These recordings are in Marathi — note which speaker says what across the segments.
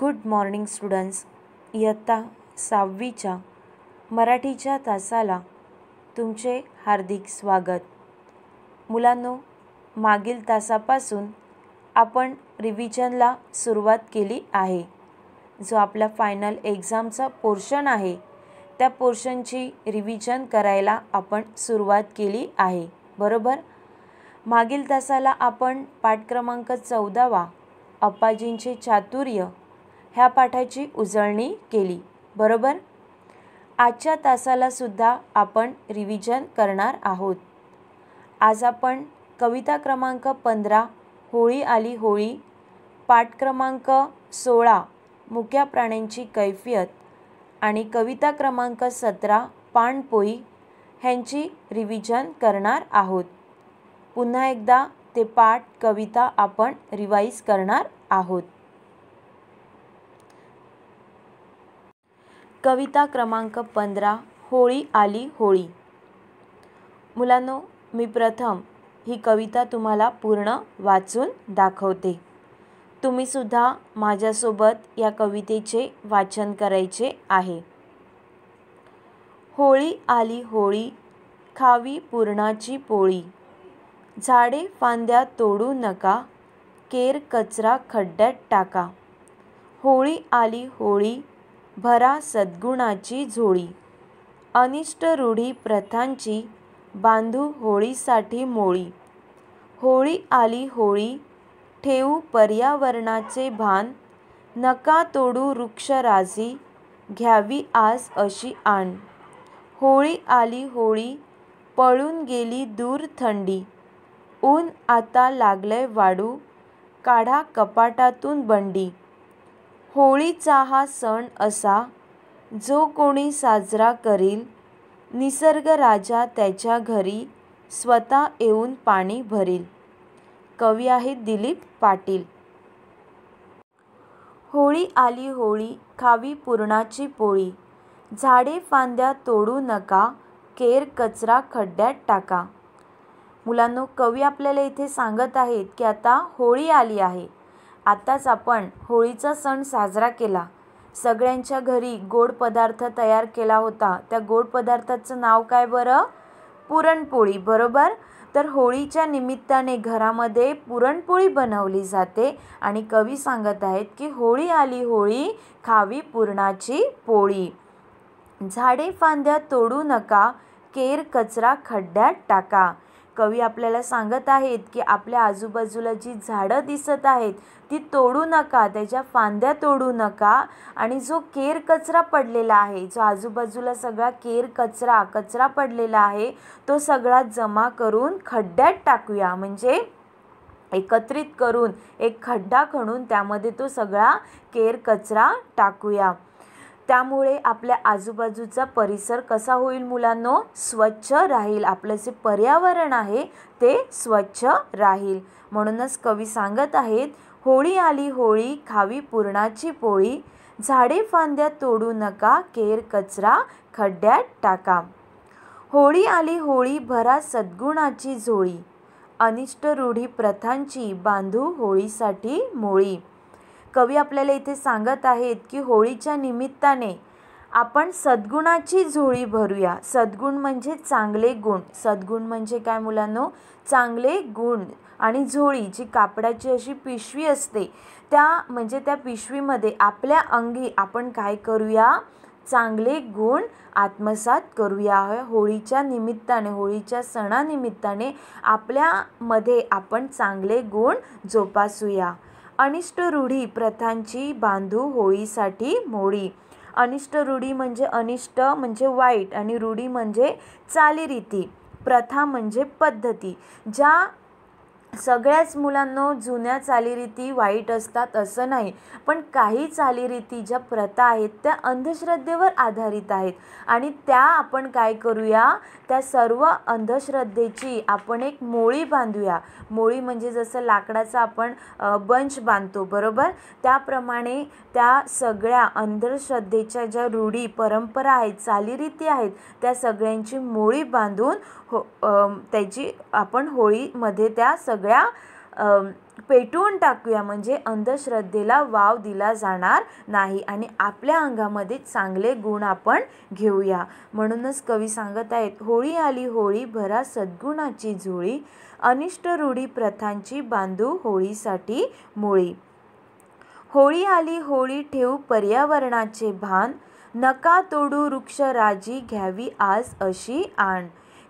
Speaker 1: गुड मॉर्निंग स्टुडंट्स इयत्ता सहावीच्या मराठीच्या तासाला तुमचे हार्दिक स्वागत मुलांनो मागील तासापासून आपण रिव्हिजनला सुरुवात केली आहे जो आपला फायनल एक्झामचा पोर्शन आहे त्या पोर्शनची रिव्हिजन करायला आपण सुरुवात केली आहे बरोबर मागील तासाला आपण पाठ क्रमांक चौदावा अप्पाजींचे चातुर्य ह्या पाठाची उजळणी केली बरोबर आजच्या तासालासुद्धा आपण रिव्हिजन करणार आहोत आज आपण कविता क्रमांक पंधरा होळी आली होळी पाठ क्रमांक सोळा मुक्या प्राण्यांची कैफियत आणि कविता क्रमांक सतरा पाणपोई ह्यांची रिव्हिजन करणार आहोत पुन्हा एकदा ते पाठ कविता आपण रिवाईज करणार आहोत कविता क्रमांक पंधरा होळी आली होळी मुलांनो मी प्रथम ही कविता तुम्हाला पूर्ण वाचून दाखवते तुम्हीसुद्धा माझ्यासोबत या कवितेचे वाचन करायचे आहे होळी आली होळी खावी पूर्णाची पोळी झाडे फांद्या तोडू नका केर कचरा खड्ड्यात टाका होळी आली होळी भरा सद्गुणाची झोळी अनिष्ट रूढी प्रथांची बांधू होळीसाठी मोळी होळी आली होळी ठेवू पर्यावरणाचे भान नका तोडू वृक्षराजी घ्यावी आज अशी आण होळी आली होळी पळून गेली दूर थंडी ऊन आता लागले वाडू काढा कपाटातून बंडी होळीचा हा सण असा जो कोणी साजरा करील निसर्ग राजा त्याच्या घरी स्वतः येऊन पाणी भरील कवी आहे दिलीप पाटील होळी आली होळी खावी पुरणाची पोळी झाडे फांद्या तोडू नका केर कचरा खड्ड्यात टाका मुलांनो कवी आपल्याला इथे सांगत आहेत की आता होळी आली आहे आताच आपण होळीचा सण साजरा केला सगळ्यांच्या घरी गोड पदार्थ तयार केला होता त्या गोड पदार्थाचं नाव काय बरं पुरणपोळी बरोबर तर होळीच्या निमित्ताने घरामध्ये पुरणपोळी बनवली जाते आणि कवी सांगत आहेत की होळी आली होळी खावी पुरणाची पोळी झाडे फांद्या तोडू नका केर कचरा खड्ड्यात टाका कवी आपल्याला सांगत आहेत की आपल्या आजूबाजूला जी झाडं दिसत आहेत ती तोडू नका त्याच्या फांद्या तोडू नका आणि जो केर कचरा पडलेला आहे जो आजूबाजूला सगळा केर कचरा कचरा पडलेला आहे तो सगळा जमा करून खड्ड्यात टाकूया म्हणजे एकत्रित करून एक खड्डा खणून त्यामध्ये तो सगळा केर कचरा टाकूया त्यामुळे आपल्या आजूबाजूचा परिसर कसा होईल मुलांनो स्वच्छ राहील आपलं जे पर्यावरण आहे ते स्वच्छ राहील म्हणूनच कवी सांगत आहेत होळी आली होळी खावी पुरणाची पोळी झाडे फांद्या तोडू नका केर कचरा खड्ड्यात टाका होळी आली होळी भरा सद्गुणाची झोळी अनिष्ट रूढी प्रथांची बांधू होळीसाठी मोळी कवी आपल्याला इथे सांगत आहेत की होळीच्या निमित्ताने आपण सद्गुणाची झोळी भरूया सद्गुण म्हणजे चांगले गुण सद्गुण म्हणजे काय मुलांनो चांगले गुण आणि झोळी जी कापडाची अशी पिशवी असते त्या म्हणजे त्या पिशवीमध्ये आपल्या अंगी आपण काय करूया चांगले गुण आत्मसात करूया होळीच्या निमित्ताने होळीच्या सणानिमित्ताने आपल्यामध्ये आपण चांगले गुण जोपासूया अनिष्ट रूढी प्रथांची बांधू होळीसाठी मोळी अनिष्ट रूढी म्हणजे अनिष्ट म्हणजे वाईट आणि रूढी म्हणजे चालीरीती प्रथा म्हणजे पद्धती ज्या सगळ्याच मुलांनो जुन्या चालीरीती वाईट असतात असं नाही पण काही चालीरीती ज्या प्रथा आहेत त्या अंधश्रद्धेवर आधारित आहेत आणि त्या आपण काय करूया त्या सर्व अंधश्रद्धेची आपण एक मोळी बांधूया मोळी म्हणजे जसं लाकडाचा आपण बंच बांधतो बरोबर त्याप्रमाणे त्या सगळ्या अंधश्रद्धेच्या ज्या रूढी परंपरा आहेत चालीरीती आहेत त्या सगळ्यांची मोळी बांधून हो त्याची आपण होळीमध्ये त्या सग सगळ्या पेटवून टाकूया म्हणजे अंधश्रद्धेला वाव दिला जाणार नाही आणि आपल्या अंगामध्ये चांगले गुण आपण घेऊया म्हणूनच कवी सांगत आहेत होळी आली होळी भरा सद्गुणाची झोळी अनिष्ट रूढी प्रथांची बांधू होळीसाठी मुळी होळी आली होळी ठेवू पर्यावरणाचे भान नका तोडू वृक्ष राजी घ्यावी आज अशी आण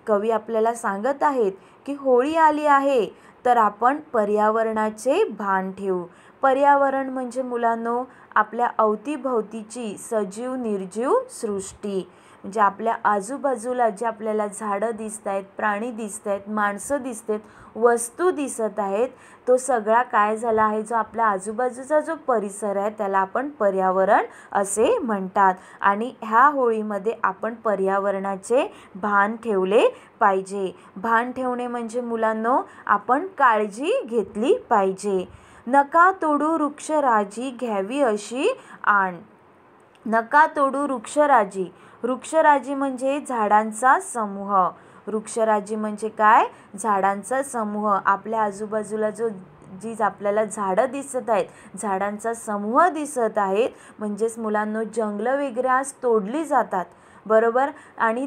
Speaker 1: कवी आपल्याला सांगत आहेत की होळी आली आहे तर आपण पर्यावरणाचे भान ठेवू पर्यावरण म्हणजे मुलांनो आपल्या अवतीभवतीची सजीव निर्जीव सृष्टी म्हणजे आपल्या आजूबाजूला जे आपल्याला झाडं दिसत आहेत प्राणी दिसत आहेत माणसं दिसत आहेत वस्तू दिसत आहेत तो सगळा काय झाला आहे जो आपल्या आजूबाजूचा जो परिसर आहे त्याला आपण पर्यावरण असे म्हणतात आणि ह्या होळीमध्ये आपण पर्यावरणाचे भान ठेवले पाहिजे भान ठेवणे म्हणजे मुलांनो आपण काळजी घेतली पाहिजे नका तोडू वृक्षराजी घ्यावी अशी आण नका तोडू वृक्षराजी वृक्षराजी म्हणजे झाडांचा समूह वृक्षराजी म्हणजे काय झाडांचा समूह आपल्या आजूबाजूला जो जी आपल्याला झाडं दिसत आहेत झाडांचा समूह दिसत आहेत म्हणजेच मुलांना जंगलं वगैरे आज तोडली जातात बरोबर आणि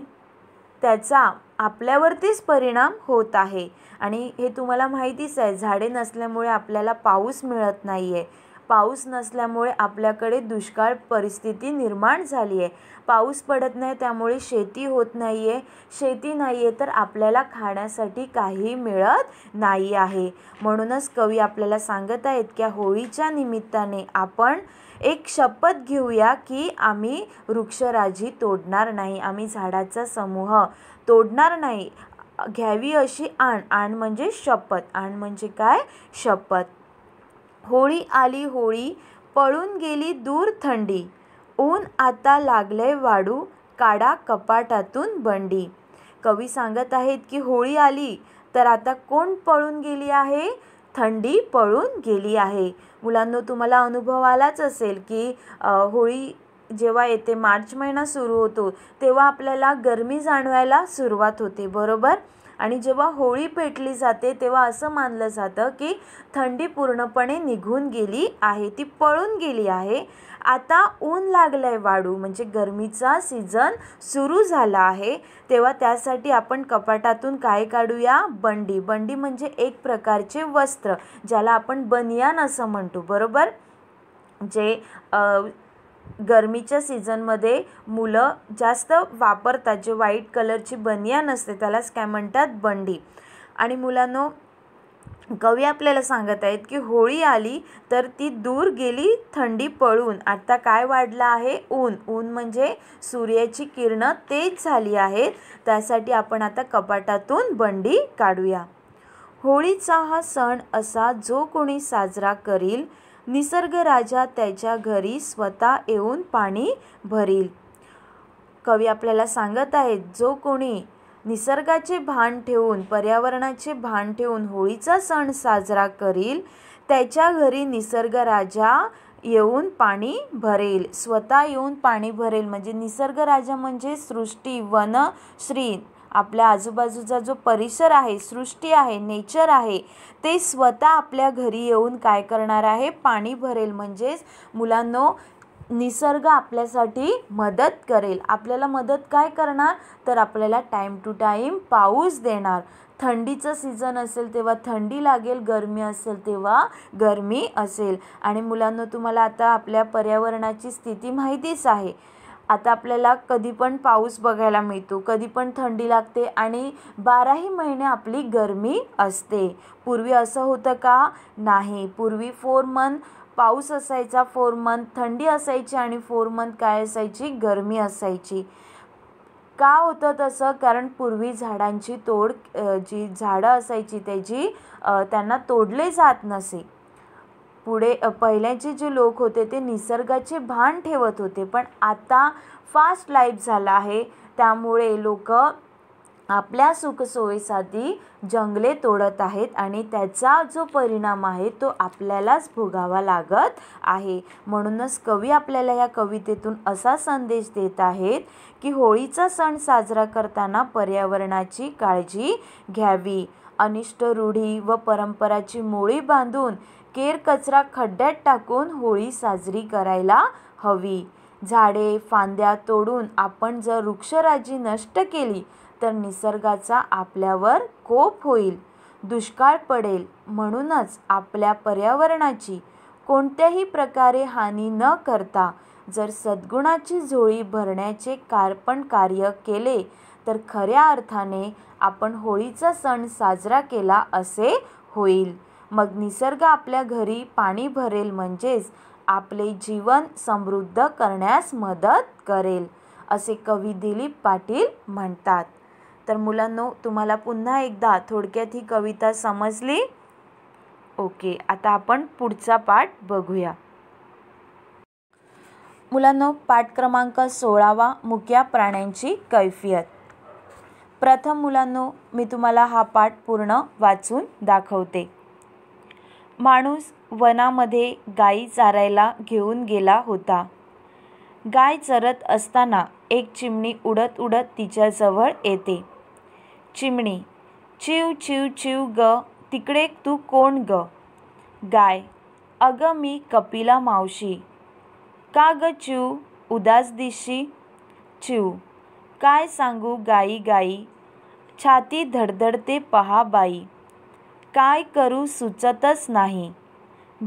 Speaker 1: त्याचा आपल्यावरतीच परिणाम होत आहे आणि हे तुम्हाला माहितीच आहे झाडे नसल्यामुळे आपल्याला पाऊस मिळत नाही आहे पाऊस नसल्यामुळे आपल्याकडे दुष्काळ परिस्थिती निर्माण झाली आहे पाऊस पडत नाही त्यामुळे शेती होत नाही आहे शेती नाही आहे तर आपल्याला खाण्यासाठी काही मिळत नाही आहे म्हणूनच कवी आपल्याला सांगत आहेत की होळीच्या निमित्ताने आपण एक शपथ घेऊया की आम्ही वृक्षराजी तोडणार नाही आम्ही झाडाचा समूह तोडणार नाही घ्यावी अशी आण आण म्हणजे शपथ आण म्हणजे काय शपथ होळी आली होळी पळून गेली दूर थंडी ऊन आता लागले वाडू काडा कपाटातून बंडी कवी सांगत आहेत की होळी आली तर आता कोण पळून गेली आहे थंडी पळून गेली आहे मुलांनो तुम्हाला अनुभव आलाच असेल की होळी जेव्हा येते मार्च महिना सुरू होतो तेव्हा आपल्याला गरमी जाणवायला सुरुवात होते बरोबर आणि जेव्हा होळी पेटली जाते तेव्हा असं मानलं जातं की थंडी पूर्णपणे निघून गेली आहे ती पळून गेली आहे आता ऊन लागलं आहे वाढू म्हणजे गरमीचा सीझन सुरू झाला आहे तेव्हा त्यासाठी आपण कपाटातून काय काढूया बंडी बंडी म्हणजे एक प्रकारचे वस्त्र ज्याला आपण बनियान असं म्हणतो बरोबर जे गरमीच्या सीझनमध्ये मुलं जास्त वापरतात जे व्हाईट कलरची बनियान असते त्यालाच काय म्हणतात बंडी आणि मुलांनो कवी आपल्याला सांगत आहेत की होळी आली तर ती दूर गेली थंडी पळून आता काय वाढलं आहे ऊन ऊन म्हणजे सूर्याची किरणं तेज झाली आहेत त्यासाठी आपण आता कपाटातून बंडी काढूया होळीचा हा सण असा जो कोणी साजरा करील निसर्ग राजा त्याच्या घरी स्वतः येऊन पाणी भरील कवी आपल्याला सांगत आहेत जो कोणी निसर्गाचे भान ठेवून पर्यावरणाचे भान ठेवून होळीचा सण साजरा करील त्याच्या घरी निसर्गराजा येऊन पाणी भरेल स्वतः येऊन पाणी भरेल म्हणजे निसर्ग राजा म्हणजे सृष्टी वन श्री आपल्या आजूबाजूचा जो परिसर आहे सृष्टी आहे नेचर आहे ते स्वतः आपल्या घरी येऊन काय करणार आहे पाणी भरेल म्हणजेच मुलांनो निसर्ग आपल्यासाठी मदत करेल आपल्याला मदत काय करणार तर आपल्याला टाईम टू टाईम पाऊस देणार थंडीचं सीझन असेल तेव्हा थंडी लागेल गरमी असेल तेव्हा गरमी असेल आणि मुलांना तुम्हाला आता आपल्या पर्यावरणाची स्थिती माहितीच आहे आता आपल्याला कधी पण पाऊस बघायला मिळतो कधी पण थंडी लागते आणि बाराही महिने आपली गरमी असते पूर्वी असं होतं का नाही पूर्वी फोर मंथ पाऊस असायचा फोर मंथ थंडी असायची आणि फोर मंथ काय असायची गरमी असायची का होतं तसं कारण पूर्वी झाडांची तोड जी झाडं असायची त्याची त्यांना तोडले जात नसे पुढे पहिल्याचे जे लोक होते ते निसर्गाचे भान ठेवत होते पण आता फास्ट लाईफ झाला आहे त्यामुळे लोक आपल्या सुखसोयीसाठी जंगले तोडत आहेत आणि त्याचा जो परिणाम आहे तो आपल्यालाच भोगावा लागत आहे म्हणूनच कवी आपल्याला या कवितेतून असा संदेश देत आहेत की होळीचा सण साजरा करताना पर्यावरणाची काळजी घ्यावी अनिष्ट रूढी व परंपराची मोळी बांधून केर कचरा खड्ड्यात टाकून होळी साजरी करायला हवी झाडे फांद्या तोडून आपण जर वृक्षराजी नष्ट केली तर निसर्गाचा आपल्यावर कोप होईल दुष्काळ पडेल म्हणूनच आपल्या पर्यावरणाची कोणत्याही प्रकारे हानी न करता जर सद्गुणाची झोळी भरण्याचे कार्पण कार्य केले तर खऱ्या अर्थाने आपण होळीचा सण साजरा केला असे होईल मग निसर्ग आपल्या घरी पाणी भरेल म्हणजेच आपले जीवन समृद्ध करण्यास मदत करेल असे कवी दिलीप पाटील म्हणतात तर मुलांनो तुम्हाला पुन्हा एकदा थोडक्यात ही कविता समजली ओके आता आपण पुढचा पाठ बघूया मुलांनो पाठ क्रमांक सोळावा मुक्या प्राण्यांची कैफियत प्रथम मुलांनो मी तुम्हाला हा पाठ पूर्ण वाचून दाखवते माणूस वनामध्ये गाई चारायला घेऊन गेला होता गाय चरत असताना एक चिमणी उडत उडत तिच्याजवळ येते चिमणी चिव चिव चिव ग तिकडे तू कोण ग गाय अगं मी कपिला मावशी का ग च्यू, उदास दिशी चिव काय सांगू गाई गाई छाती धडधडते पहा बाई काय करू सुचतच नाही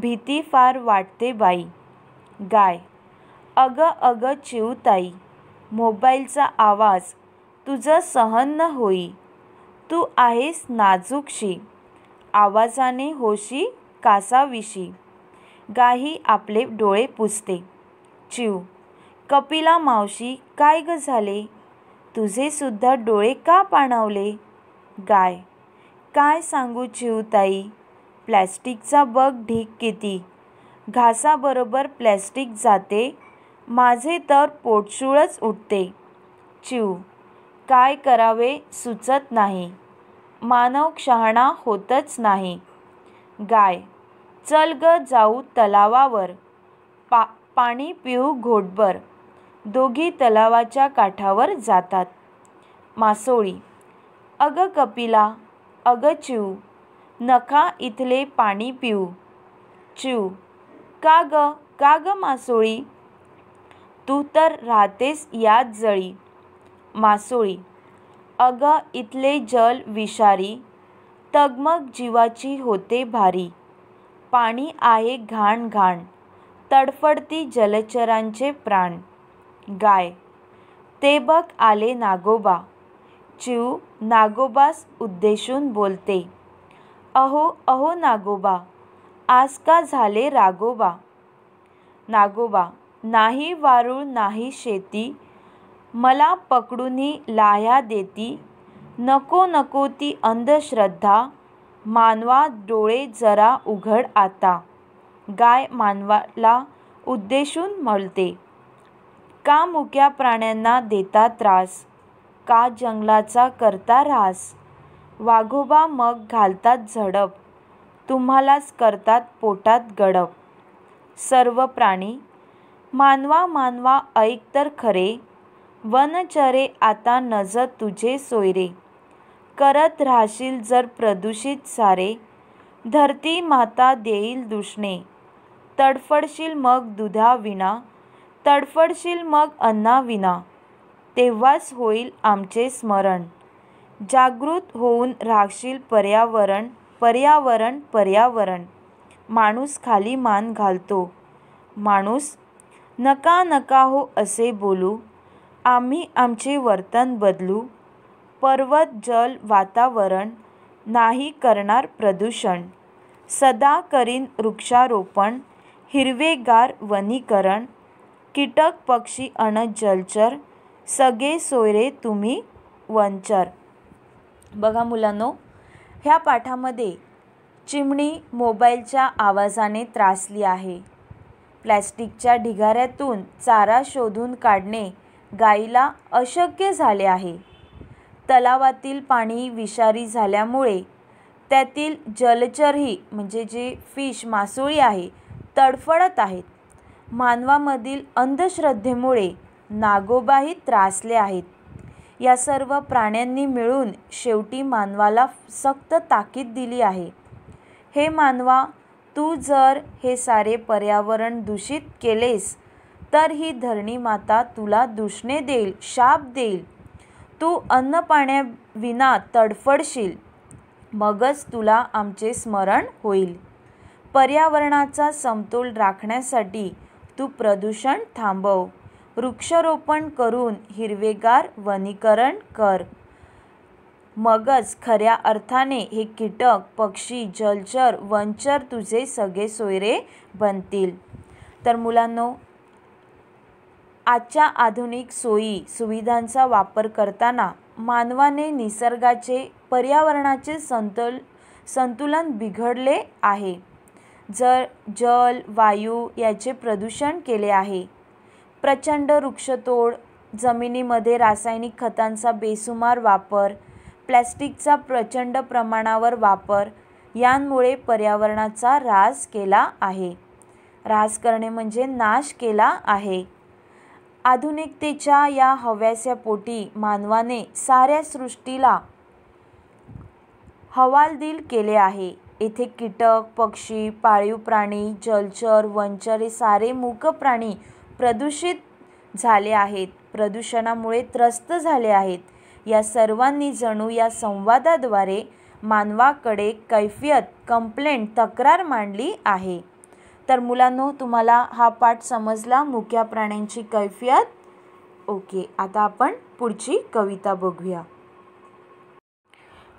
Speaker 1: भीती फार वाटते बाई गाय अग अग चिवताई मोबाईलचा आवाज तुझं सहन न होई तू आहेस नाजूकशी आवाजाने होशी कासाविशी गाही आपले डोळे पुसते चिव कपिला मावशी काय ग झाले सुद्धा डोळे का पाणावले गाय काय सांगू ताई प्लॅस्टिकचा बग ढीक किती घासाबरोबर प्लॅस्टिक जाते माझे तर पोटशूळच उठते चिव काय करावे सुचत नाही मानव शहाणा होतच नाही गाय चल ग जाऊ तलावावर पा पाणी पिऊ घोटभर दोघी तलावाच्या काठावर जातात मासोळी अग कपिला अग चिव नखा इथले पाणी पिऊ च्यू का ग का ग मासोळी तू तर राहतेस यात जळी मासोळी अग इथले जल विषारी तगमग जीवाची होते भारी पाणी आहे घाण घाण तडफडती जलचरांचे प्राण गाय ते बघ आले नागोबा चिव नागोबास उद्देशून बोलते अहो अहो नागोबा आज का झाले रागोबा नागोबा नाही वारूळ नाही शेती मला पकडूनही लाया देती नको नको ती अंधश्रद्धा मानवा डोळे जरा उघड आता गाय मानवाला उद्देशून मळते का मुक्या प्राण्यांना देता त्रास का जंगलाचा करता रास वाघोबा मग घालतात झडप तुम्हालाच करतात पोटात गडप सर्व प्राणी मानवा मानवा ऐक तर खरे वनचरे आता नजर तुझे सोयरे करत राहशील जर प्रदूषित सारे धरती माता देईल दुष्णे तडफडशील मग दुधाविना तडफडशील मग अन्नाविना तेव्हाच होईल आमचे स्मरण जागृत होऊन राहशील पर्यावरण पर्यावरण पर्यावरण माणूस खाली मान घालतो माणूस नका नका हो असे बोलू आम्ही आमचे वर्तन बदलू पर्वत जल वातावरण नाही करणार प्रदूषण सदा करीन वृक्षारोपण हिरवेगार वनीकरण कीटक पक्षी अन जलचर सगळे सोयरे तुम्ही वनचर बघा मुलांनो ह्या पाठामध्ये चिमणी मोबाईलच्या आवाजाने त्रासली आहे प्लॅस्टिकच्या ढिगाऱ्यातून चारा शोधून काढणे गाईला अशक्य झाले आहे तलावातील पाणी विषारी झाल्यामुळे त्यातील जलचरही म्हणजे जे फिश मासोळी आहे तडफडत आहेत मानवामधील अंधश्रद्धेमुळे नागोबाही त्रासले आहेत या सर्व प्राण्यांनी मिळून शेवटी मानवाला सक्त ताकीद दिली आहे हे मानवा तू जर हे सारे पर्यावरण दूषित केलेस तर ही धरणी माता तुला दुष्णे देईल शाप देईल तू अन्न पाण्याविना तडफडशील मगच तुला आमचे स्मरण होईल पर्यावरणाचा समतोल राखण्यासाठी तू प्रदूषण थांबव वृक्षारोपण करून हिरवेगार वनीकरण कर मगच खऱ्या अर्थाने हे कीटक पक्षी जलचर वनचर तुझे सगळे सोयरे बनतील तर मुलांनो आजच्या आधुनिक सोयी सुविधांचा वापर करताना मानवाने निसर्गाचे पर्यावरणाचे संतल संतुलन बिघडले आहे जर जल वायू याचे प्रदूषण केले आहे प्रचंड वृक्षतोड जमिनीमध्ये रासायनिक खतांचा बेसुमार वापर प्लॅस्टिकचा प्रचंड प्रमाणावर वापर यांमुळे पर्यावरणाचा ऱ्हास केला आहे ऱ्हास करणे म्हणजे नाश केला आहे आधुनिकतेच्या या हव्याच्या पोटी मानवाने साऱ्या सृष्टीला हवालदिल केले आहे येथे कीटक पक्षी पाळीव प्राणी जलचर वंचर हे सारे मूक प्राणी प्रदूषित झाले आहेत प्रदूषणामुळे त्रस्त झाले आहेत या सर्वांनी जणू या संवादाद्वारे मानवाकडे कैफियत कंप्लेंट तक्रार मांडली आहे तर मुलांनो तुम्हाला हा पाठ समजला मुक्या प्राण्यांची कैफियत ओके आता आपण पुढची कविता बघूया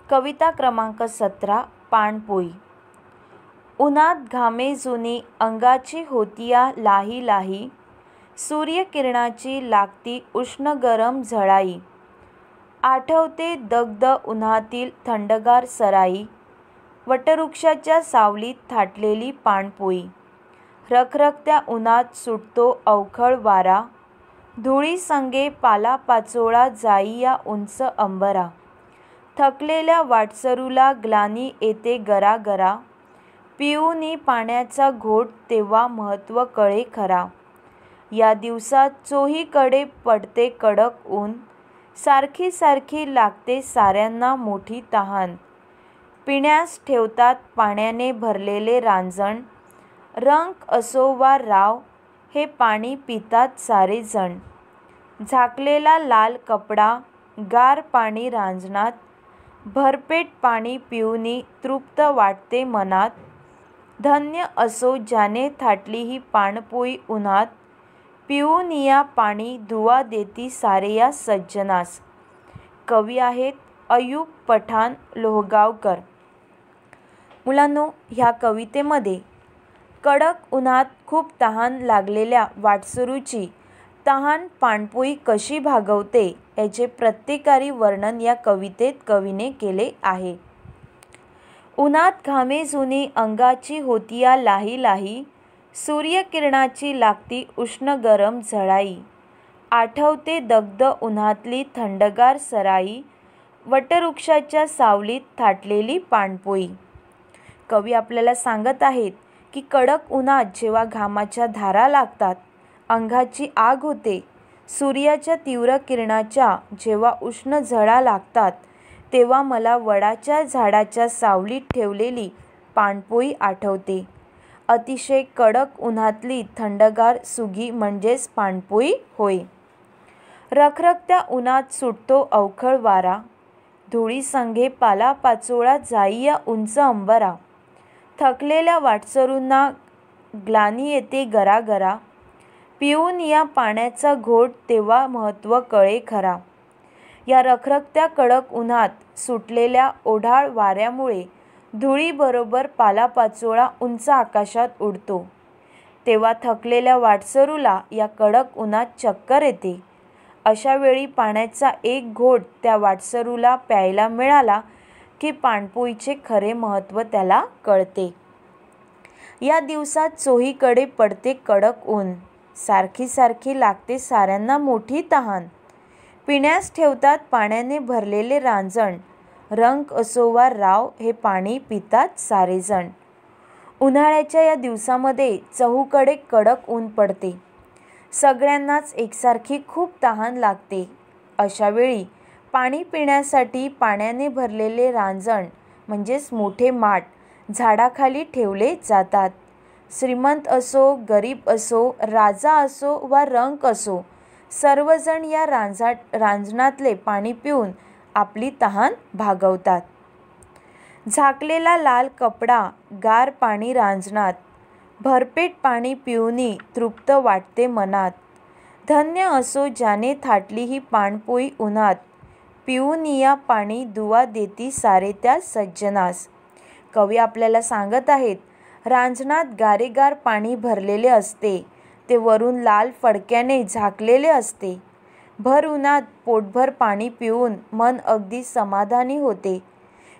Speaker 1: कविता क्रमांक सतरा पाणपोई उन्हात घामे जुनी अंगाची होतीया लाही लाही सूर्यकिरणाची लागती उष्ण गरम झळाई आठवते दगद उन्हातील थंडगार सराई वटवृक्षाच्या सावलीत थाटलेली पाणपोई रखरखत्या उन्हात सुटतो अवखळ वारा धुळीसंगे पालापाचोळा जाई या उंच अंबरा थकलेल्या वाटसरूला ग्लानी येते गरा गरा पिऊनी पाण्याचा घोट तेव्हा महत्व कळे खरा या दिवसात चोहीकडे पडते कडक ऊन सारखी सारखी लागते साऱ्यांना मोठी तहान पिण्यास ठेवतात पाण्याने भरलेले रांजण रंग असो वा राव हे पाणी पितात सारे जण झाकलेला लाल कपडा गार पाणी रांजणात भरपेट पाणी पिऊनी तृप्त वाटते मनात, धन्य असो ज्याने थाटली ही पाणपोई उन्हात, पिऊनिया पाणी धुवा देती सारे या सज्जनास. कवी आहेत अयूब पठाण लोहगावकर. मुलांनो ह्या कवितेमध्ये कडक उन्हात खूप तहान लागलेल्या वाटसुरूची तहान पाणपोई कशी भागवते याचे प्रत्येकारी वर्णन या कवितेत कवीने केले आहे उन्हात घामे जुनी अंगाची होतिया लाही लाही सूर्यकिरणाची लागती उष्ण गरम झळाई आठवते दग्ध उन्हातली थंडगार सराई वटवृक्षाच्या सावलीत थाटलेली पाणपोई कवी आपल्याला सांगत आहेत की कडक उन्हात जेव्हा घामाच्या धारा लागतात अंगाची आग होते सूर्याच्या तीव्र किरणाच्या जेव्हा उष्ण झळा लागतात तेव्हा मला वडाच्या झाडाच्या सावलीत ठेवलेली पाणपोई आठवते अतिशय कडक उन्हातली थंडगार सुगी म्हणजेच पाणपोई होय रखरखत्या उन्हात सुटतो अवखळ वारा धुळी संघे पालापाचोळा जाई या उंच अंबरा थकलेल्या वाटसरूंना ग्लानी येते गरागरा पिऊन या पाण्याचा घोट तेव्हा महत्त्व कळे खरा या रखरखत्या कडक उन्हात सुटलेल्या ओढाळ वाऱ्यामुळे धुळीबरोबर पालापाचोळा उंच आकाशात उडतो तेव्हा थकलेल्या वाटसरूला या कडक उन्हात चक्कर येते अशा वेळी पाण्याचा एक घोट त्या वाटसरूला प्यायला मिळाला की पाणपोईचे खरे महत्त्व त्याला कळते या दिवसात चोहीकडे पडते कडक ऊन सारखी सारखी लागते साऱ्यांना मोठी तहान पिण्यास ठेवतात पाण्याने भरलेले रांजण रंग असो वा राव हे पाणी पितात सारेजण उन्हाळ्याच्या या दिवसामध्ये चहूकडे कडक ऊन पडते सगळ्यांनाच एकसारखी खूप तहान लागते अशावेळी पाणी पिण्यासाठी पाण्याने भरलेले रांजण म्हणजेच मोठे माठ झाडाखाली ठेवले जातात श्रीमंत असो गरीब असो राजा असो वा रंक असो सर्वजण या रांझा रांजणातले पाणी पिऊन आपली तहान भागवतात झाकलेला लाल कपडा गार पाणी रांजणात भरपेट पाणी पिऊनी तृप्त वाटते मनात धन्य असो ज्याने थाटली ही पाणपोई उन्हात पिऊनिया पाणी दुवा देती सारे त्या सज्जनास कवी आपल्याला सांगत आहेत रांजणात गारेगार पाणी भरलेले असते ते वरून लाल फडक्याने झाकलेले असते भर उन्हात पोटभर पाणी पिऊन मन अगदी समाधानी होते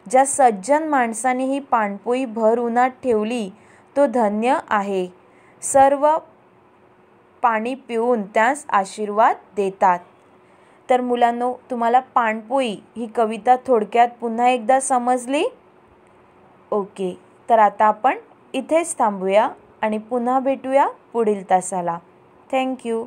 Speaker 1: ज्या सज्जन माणसाने ही पाणपोई भर उन्हात ठेवली तो धन्य आहे सर्व पाणी पिऊन त्यास आशीर्वाद देतात तर मुलांनो तुम्हाला पाणपोई ही कविता थोडक्यात पुन्हा एकदा समजली ओके तर आता आपण इथेच थांबूया आणि पुन्हा भेटूया पुढील तासाला थँक्यू